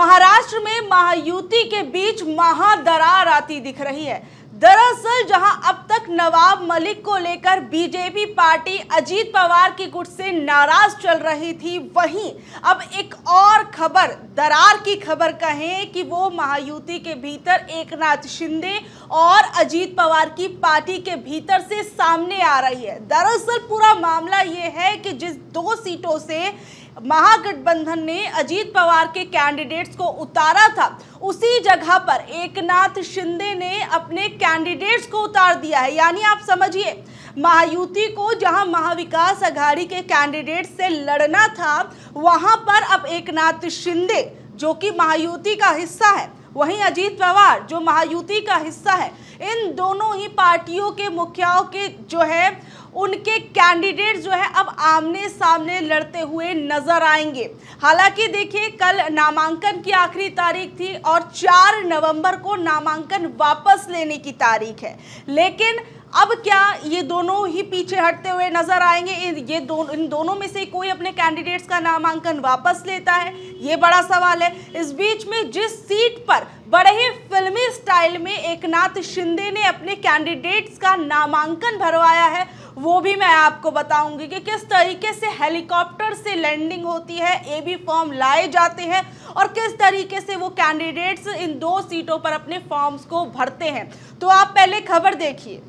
महाराष्ट्र में महायुति के बीच महादरार आती दिख रही है दरअसल जहां अब तक नवाब मलिक को लेकर बीजेपी पार्टी अजीत पवार की गुट से नाराज चल रही थी वहीं अब एक और खबर दरार की खबर कहें कि वो महायुति के भीतर एकनाथ शिंदे और अजीत पवार की पार्टी के भीतर से सामने आ रही है दरअसल पूरा मामला ये है कि जिस दो सीटों से महागठबंधन ने अजीत पवार के कैंडिडेट्स को उतारा था उसी जगह पर एकनाथ शिंदे ने अपने कैंडिडेट्स को उतार दिया है यानी आप समझिए महायुति को जहां महाविकास अघाड़ी के कैंडिडेट से लड़ना था वहां पर अब एकनाथ शिंदे जो कि महायुति का हिस्सा है वहीं अजीत पवार जो महायुति का हिस्सा है इन दोनों ही पार्टियों के मुखियाओं के जो है उनके कैंडिडेट जो है अब आमने सामने लड़ते हुए नजर आएंगे हालांकि देखिए कल नामांकन की आखिरी तारीख थी और 4 नवंबर को नामांकन वापस लेने की तारीख है लेकिन अब क्या ये दोनों ही पीछे हटते हुए नजर आएंगे ये दोनों इन दोनों में से कोई अपने कैंडिडेट्स का नामांकन वापस लेता है ये बड़ा सवाल है इस बीच में जिस सीट पर बड़े ही फिल्मी स्टाइल में एकनाथ शिंदे ने अपने कैंडिडेट्स का नामांकन भरवाया है वो भी मैं आपको बताऊंगी कि किस तरीके से हेलीकॉप्टर से लैंडिंग होती है ए बी फॉर्म लाए जाते हैं और किस तरीके से वो कैंडिडेट्स इन दो सीटों पर अपने फॉर्म्स को भरते हैं तो आप पहले खबर देखिए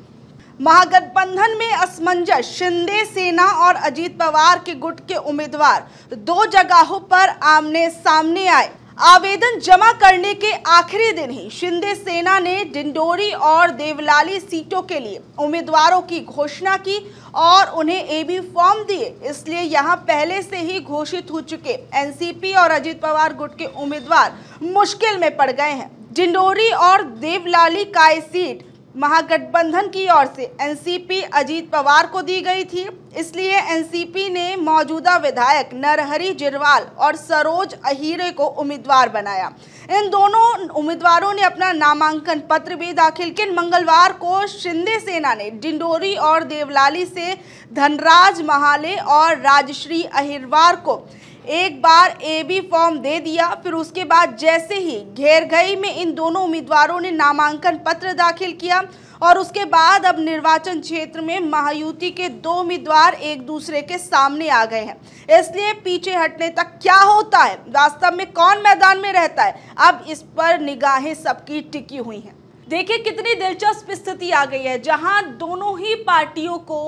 महागठबंधन में असमंजस शिंदे सेना और अजीत पवार के गुट के उम्मीदवार दो जगहों पर आमने सामने आए आवेदन जमा करने के आखिरी दिन ही शिंदे सेना ने डिंडोरी और देवलाली सीटों के लिए उम्मीदवारों की घोषणा की और उन्हें एबी फॉर्म दिए इसलिए यहां पहले से ही घोषित हो चुके एनसीपी और अजीत पवार गुट के उम्मीदवार मुश्किल में पड़ गए हैं डिंडोरी और देवलाली का सीट महागठबंधन की ओर से एनसीपी अजीत पवार को दी गई थी इसलिए एनसीपी ने मौजूदा विधायक नरहरि जिरवाल और सरोज अहिरे को उम्मीदवार बनाया इन दोनों उम्मीदवारों ने अपना नामांकन पत्र भी दाखिल किन मंगलवार को शिंदे सेना ने डिंडोरी और देवलाली से धनराज महाले और राजश्री अहिरवार को एक बार ए बी फॉर्म दे दिया फिर उसके बाद जैसे ही घेर घई में इन दोनों उम्मीदवारों ने नामांकन पत्र दाखिल किया और उसके बाद अब निर्वाचन क्षेत्र में महायुति के दो उम्मीदवार एक दूसरे के सामने आ गए हैं इसलिए पीछे हटने तक क्या होता है वास्तव में कौन मैदान में रहता है अब इस पर निगाहें सबकी टिकी हुई हैं देखिए कितनी दिलचस्प स्थिति आ गई है जहां दोनों ही पार्टियों को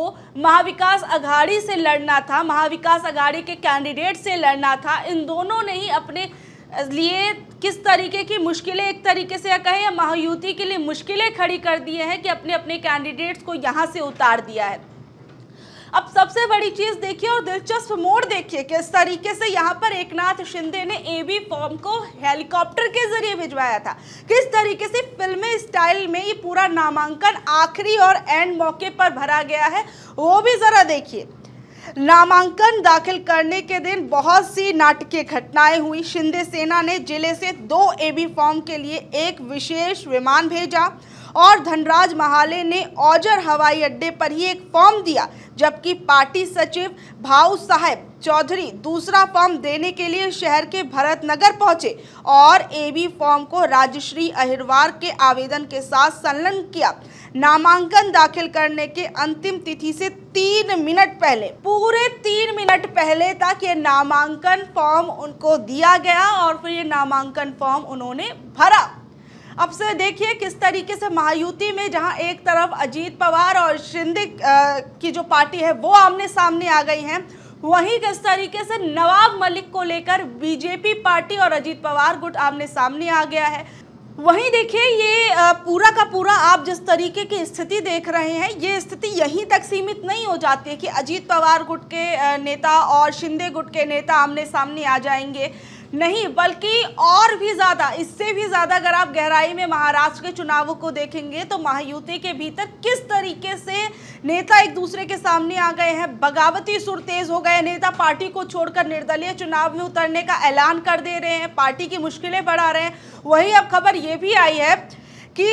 महाविकास अघाड़ी से लड़ना था महाविकास अघाड़ी के कैंडिडेट से लड़ना था इन दोनों ने ही अपने लिए किस तरीके की मुश्किलें एक तरीके से कहें या महायुति के लिए मुश्किलें खड़ी कर दिए हैं कि अपने अपने कैंडिडेट्स को यहाँ से उतार दिया है अब सबसे बड़ी चीज देखिए और दिलचस्प मोड़ देखिए किस तरीके से यहाँ पर एक शिंदे ने एबी फॉर्म को हेलीकॉप्टर के जरिए भिजवाया था किस तरीके से फिल्म स्टाइल में ये पूरा नामांकन आखिरी और एंड मौके पर भरा गया है वो भी जरा देखिए नामांकन दाखिल करने के दिन बहुत सी नाटकीय घटनाएं हुई शिंदे सेना ने जिले से दो एबी फॉर्म के लिए एक विशेष विमान भेजा और धनराज महाले ने औजर हवाई अड्डे पर ही एक फॉर्म दिया जबकि पार्टी सचिव भाव साहेब चौधरी दूसरा फॉर्म देने के लिए शहर के भरत नगर पहुंचे और एबी फॉर्म को राजश्री अहिरवार के आवेदन के साथ संलग्न किया नामांकन दाखिल करने के अंतिम तिथि से तीन मिनट पहले पूरे तीन मिनट पहले तक ये नामांकन फॉर्म उनको दिया गया और फिर ये नामांकन फॉर्म उन्होंने भरा अब से देखिए किस तरीके से महायुति में जहां एक तरफ अजीत पवार और शिंदे की जो पार्टी है वो आमने सामने आ गई हैं वहीं किस तरीके से नवाब मलिक को लेकर बीजेपी पार्टी और अजीत पवार गुट आमने सामने आ गया है वहीं देखिए ये पूरा का पूरा आप जिस तरीके की स्थिति देख रहे हैं ये स्थिति यहीं तक सीमित नहीं हो जाती है कि अजीत पवार गुट के नेता और शिंदे गुट के नेता आमने सामने आ जाएंगे नहीं बल्कि और भी ज़्यादा इससे भी ज़्यादा अगर आप गहराई में महाराष्ट्र के चुनावों को देखेंगे तो महायुति के भीतर किस तरीके से नेता एक दूसरे के सामने आ गए हैं बगावती सुर तेज हो गए नेता पार्टी को छोड़कर निर्दलीय चुनाव में उतरने का ऐलान कर दे रहे हैं पार्टी की मुश्किलें बढ़ा रहे हैं वही अब खबर ये भी आई है कि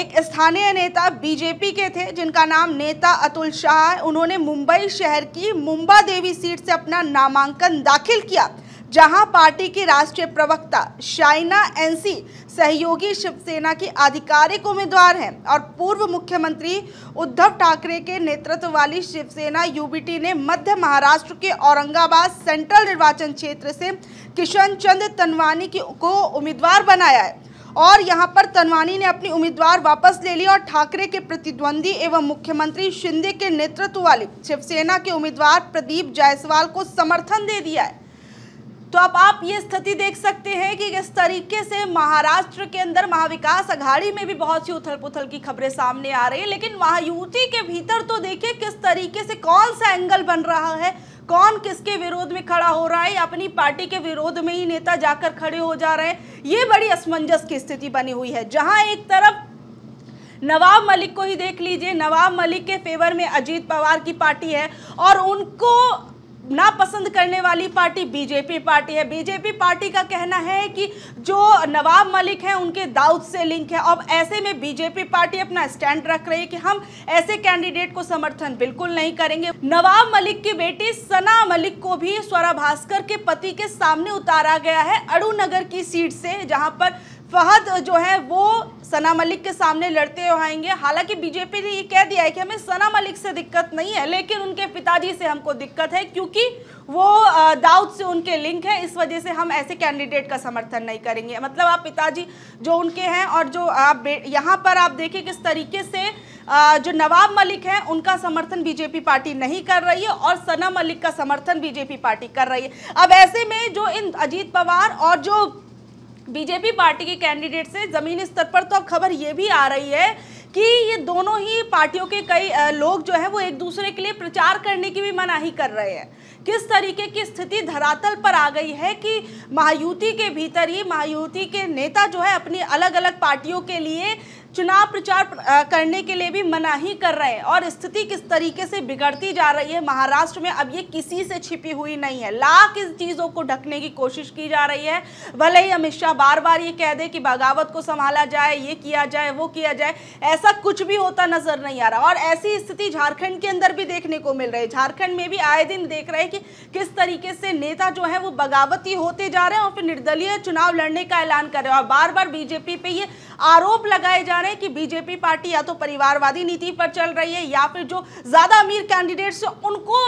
एक स्थानीय नेता बीजेपी के थे जिनका नाम नेता अतुल शाह उन्होंने मुंबई शहर की मुंबा देवी सीट से अपना नामांकन दाखिल किया जहां पार्टी की राष्ट्रीय प्रवक्ता शाइना एनसी सहयोगी शिवसेना की आधिकारिक उम्मीदवार हैं और पूर्व मुख्यमंत्री उद्धव ठाकरे के नेतृत्व वाली शिवसेना यूबीटी ने मध्य महाराष्ट्र के औरंगाबाद सेंट्रल निर्वाचन क्षेत्र से किशन चंद तनवानी को उम्मीदवार बनाया है और यहां पर तनवानी ने अपनी उम्मीदवार वापस ले ली और ठाकरे के प्रतिद्वंदी एवं मुख्यमंत्री शिंदे के नेतृत्व वाली शिवसेना के उम्मीदवार प्रदीप जायसवाल को समर्थन दे दिया है तो अब आप ये स्थिति देख सकते हैं कि किस तरीके से महाराष्ट्र के अंदर महाविकास अघाड़ी में भी बहुत सी उथल पुथल की खबरें सामने आ रही है लेकिन महायुति के भीतर तो देखिए किस तरीके से कौन सा एंगल बन रहा है कौन किसके विरोध में खड़ा हो रहा है अपनी पार्टी के विरोध में ही नेता जाकर खड़े हो जा रहे हैं ये बड़ी असमंजस की स्थिति बनी हुई है जहां एक तरफ नवाब मलिक को ही देख लीजिए नवाब मलिक के फेवर में अजीत पवार की पार्टी है और उनको नापसंद करने वाली पार्टी बीजेपी पार्टी है बीजेपी पार्टी का कहना है कि जो नवाब मलिक हैं उनके दाऊद से लिंक है अब ऐसे में बीजेपी पार्टी अपना स्टैंड रख रही है कि हम ऐसे कैंडिडेट को समर्थन बिल्कुल नहीं करेंगे नवाब मलिक की बेटी सना मलिक को भी स्वरा भास्कर के पति के सामने उतारा गया है अड़ू नगर की सीट से जहां पर फहद जो है वो सना मलिक के सामने लड़ते आएंगे हालांकि बीजेपी ने ये कह दिया है कि हमें सना मलिक से दिक्कत नहीं है लेकिन उनके पिताजी से हमको दिक्कत है क्योंकि वो दाऊद से उनके लिंक है इस वजह से हम ऐसे कैंडिडेट का समर्थन नहीं करेंगे मतलब आप पिताजी जो उनके हैं और जो आप यहाँ पर आप देखें किस तरीके से जो नवाब मलिक हैं उनका समर्थन बीजेपी पार्टी नहीं कर रही है और सना मलिक का समर्थन बीजेपी पार्टी कर रही है अब ऐसे में जो इन अजीत पवार और जो बीजेपी पार्टी के कैंडिडेट से जमीन स्तर पर तो अब खबर ये भी आ रही है कि ये दोनों ही पार्टियों के कई लोग जो है वो एक दूसरे के लिए प्रचार करने की भी मनाही कर रहे हैं किस तरीके की स्थिति धरातल पर आ गई है कि महायुति के भीतर ही महायुति के नेता जो है अपनी अलग अलग पार्टियों के लिए चुनाव प्रचार करने के लिए भी मनाही कर रहे हैं और स्थिति किस तरीके से बिगड़ती जा रही है महाराष्ट्र में अब ये किसी से छिपी हुई नहीं है लाख इस चीज़ों को ढकने की कोशिश की जा रही है भले ही अमित शाह बार बार ये कह दे कि बगावत को संभाला जाए ये किया जाए वो किया जाए ऐसा कुछ भी होता नजर नहीं आ रहा और ऐसी स्थिति झारखंड के अंदर भी देखने को मिल रही है झारखंड में भी आए दिन देख रहे हैं कि किस तरीके से नेता जो है वो बगावती होते जा रहे हैं और फिर निर्दलीय चुनाव लड़ने का ऐलान कर रहे हैं और बार बार बीजेपी पे ये आरोप लगाए जा जा रहे हैं कि बीजेपी पार्टी या तो परिवारवादी नीति पर चल रही है या फिर जो ज़्यादा अमीर कैंडिडेट्स उनको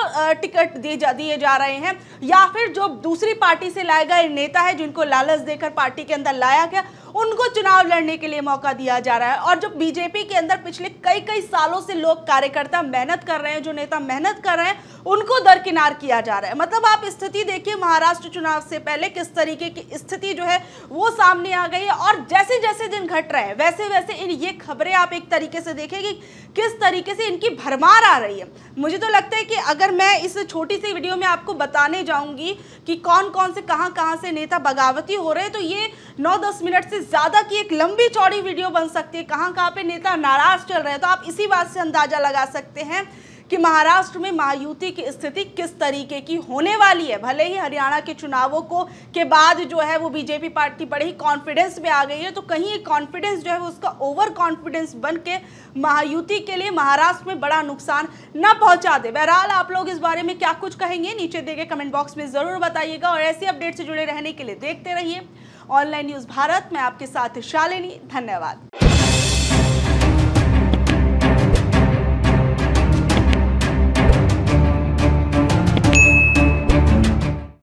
टिकट दिए जा दिए जा रहे हैं या फिर जो दूसरी पार्टी से लाए गए नेता है जिनको लालच देकर पार्टी के अंदर लाया गया उनको चुनाव लड़ने के लिए मौका दिया जा रहा है और जो बीजेपी के अंदर पिछले कई कई सालों से लोग कार्यकर्ता मेहनत कर रहे हैं जो नेता मेहनत कर रहे हैं उनको दरकिनार किया जा रहा है मतलब आप स्थिति देखिए महाराष्ट्र चुनाव से पहले किस तरीके की स्थिति जो है वो सामने आ गई है और जैसे जैसे दिन घट रहे हैं वैसे वैसे इन ये खबरें आप एक तरीके से देखें कि किस तरीके से इनकी भरमार आ रही है मुझे तो लगता है कि अगर मैं इस छोटी सी वीडियो में आपको बताने जाऊंगी कि कौन कौन से कहाँ कहाँ से नेता बगावती हो रहे हैं तो ये नौ दस मिनट से ज़्यादा की एक लंबी चौड़ी वीडियो बन सकती है कहाँ कहाँ पे नेता नाराज़ चल रहे हैं तो आप इसी बात से अंदाज़ा लगा सकते हैं कि महाराष्ट्र में महायुति की स्थिति किस तरीके की होने वाली है भले ही हरियाणा के चुनावों को के बाद जो है वो बीजेपी पार्टी बड़े ही कॉन्फिडेंस में आ गई है तो कहीं ये कॉन्फिडेंस जो है वो उसका ओवर कॉन्फिडेंस बन के महायुति के लिए महाराष्ट्र में बड़ा नुकसान न पहुंचा दे बहरहाल आप लोग इस बारे में क्या कुछ कहेंगे नीचे देखे कमेंट बॉक्स में ज़रूर बताइएगा और ऐसी अपडेट से जुड़े रहने के लिए देखते रहिए ऑनलाइन न्यूज़ भारत में आपके साथ शालिनी धन्यवाद